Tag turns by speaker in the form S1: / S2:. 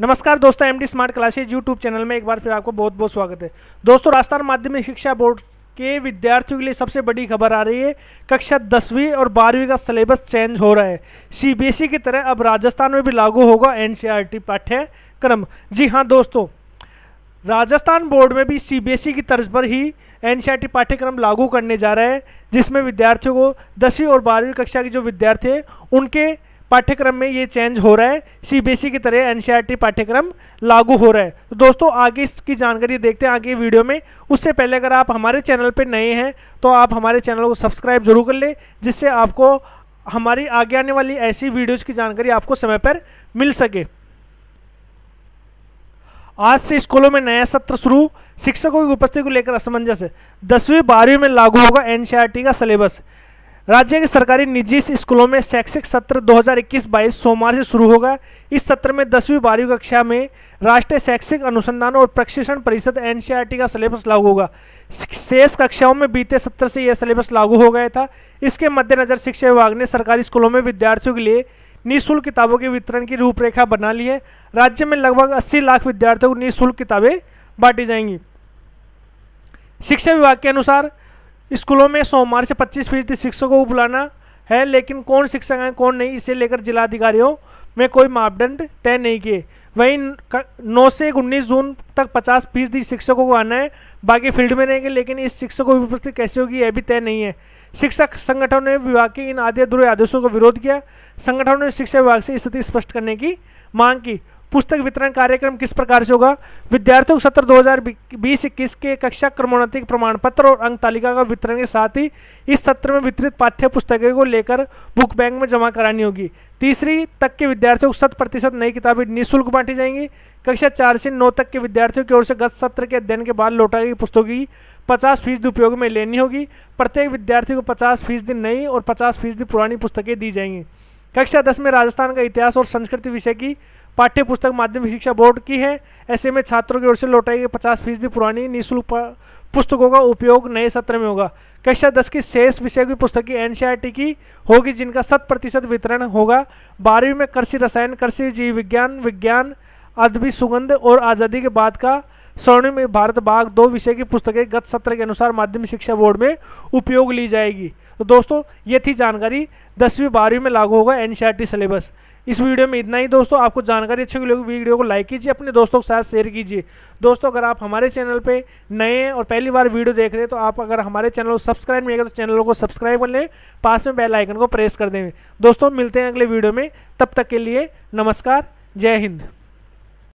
S1: नमस्कार दोस्तों MD smart classes YouTube channel में एक बार फिर आपको बहुत बहुत स्वागत है दोस्तों राजस्थान माध्यमिक शिक्षा बोर्ड के विद्यार्थियों के लिए सबसे बड़ी खबर आ रही है कक्षा दसवीं और बारहवीं का सिलेबस चेंज हो रहा है सीबीएसई e की तरह अब राजस्थान में भी लागू होगा एनसीईआरटी e पाठ्यक्रम जी हाँ दोस्तों राजस्थान बोर्ड में भी सीबीएसई e की तर्ज पर ही एनसीईआरटी पाठ्यक्रम लागू करने जा रहा है जिसमें विद्यार्थियों को दसवीं और बारहवीं कक्षा के जो विद्यार्थी हैं उनके पाठ्यक्रम में ये चेंज हो रहा है सीबीएसई e की तरह एनसीईआरटी e पाठ्यक्रम लागू हो रहा है तो दोस्तों आगे इसकी जानकारी देखते हैं आगे वीडियो में उससे पहले अगर आप हमारे चैनल पर नए हैं तो आप हमारे चैनल को सब्सक्राइब जरूर कर लें जिससे आपको हमारी आगे आने वाली ऐसी वीडियोज़ की जानकारी आपको समय पर मिल सके आज से स्कूलों में नया सत्र शुरू शिक्षकों की उपस्थिति को लेकर असमंजस है दसवीं बारहवीं में लागू होगा एनसीईआरटी e का सिलेबस राज्य के सरकारी निजी स्कूलों में शैक्षिक सत्र 2021-22 सोमवार से शुरू होगा इस सत्र में दसवीं बारहवीं कक्षा में राष्ट्रीय शैक्षिक अनुसंधान और प्रशिक्षण परिषद एन का सिलेबस लागू होगा शेष कक्षाओं में बीते सत्र से यह सिलेबस लागू हो गया था इसके मद्देनज़र शिक्षा विभाग ने सरकारी स्कूलों में विद्यार्थियों के लिए निःशुल्क किताबों के वितरण की रूपरेखा बना ली है राज्य में लगभग अस्सी लाख विद्यार्थियों को निःशुल्क किताबें बांटी जाएंगी शिक्षा विभाग के अनुसार स्कूलों में सोमवार से पच्चीस फीसदी शिक्षकों को बुलाना है लेकिन कौन शिक्षक हैं कौन नहीं इसे लेकर जिलाधिकारियों में कोई मापदंड तय नहीं किए वहीं नौ से उन्नीस जून तक पचास फीसदी शिक्षकों को आना है बाकी फील्ड में रहेंगे लेकिन इस शिक्षकों की उपस्थिति कैसे होगी यह भी तय नहीं है शिक्षक संगठनों ने विभाग के इन आधे अधूरे आदेशों का विरोध किया संगठनों ने शिक्षा विभाग से स्थिति स्पष्ट करने की मांग की पुस्तक वितरण कार्यक्रम किस प्रकार से होगा विद्यार्थियों को सत्र दो हज़ार के कक्षा क्रमोन्नति प्रमाण पत्र और अंक तालिका का वितरण के साथ ही इस सत्र में वितरित पाठ्य पुस्तकें को लेकर बुक बैंक में जमा करानी होगी तीसरी तक के विद्यार्थियों को शत प्रतिशत नई किताबें निःशुल्क बांटी जाएंगी कक्षा चार से नौ तक के विद्यार्थियों की ओर से गत सत्र के अध्ययन के बाद लौटाई गई पुस्तकों की पचास फीसदी उपयोग में लेनी होगी प्रत्येक विद्यार्थी को पचास फीसदी नई और पचास फीसदी पुरानी पुस्तकें दी जाएंगी कक्षा दस में राजस्थान का इतिहास और संस्कृति विषय की पाठ्यपुस्तक माध्यमिक शिक्षा बोर्ड की है ऐसे में छात्रों की ओर से लौटाई गई पचास फीसदी पुरानी निःशुल्क पुस्तकों का उपयोग नए सत्र में होगा कक्षा दस की शेष विषय की पुस्तकें एन की होगी जिनका शत प्रतिशत वितरण होगा बारहवीं में कृषि रसायन कृषि जीव विज्ञान विज्ञान अदबी सुगंध और आज़ादी के बाद का स्वर्णिम भारत बाग दो विषय की पुस्तकें गत सत्र के अनुसार माध्यमिक शिक्षा बोर्ड में उपयोग ली जाएगी तो दोस्तों ये थी जानकारी दसवीं बारहवीं में लागू होगा एन सिलेबस इस वीडियो में इतना ही दोस्तों आपको जानकारी अच्छी लगी वीडियो को लाइक कीजिए अपने दोस्तों के साथ शेयर कीजिए दोस्तों अगर आप हमारे चैनल पे नए हैं और पहली बार वीडियो देख रहे हैं तो आप अगर हमारे चैनल को सब्सक्राइब नहीं करें तो चैनल को सब्सक्राइब कर लें पास में बेल आइकन को प्रेस कर दें दोस्तों मिलते हैं अगले वीडियो में तब तक के लिए नमस्कार जय हिंद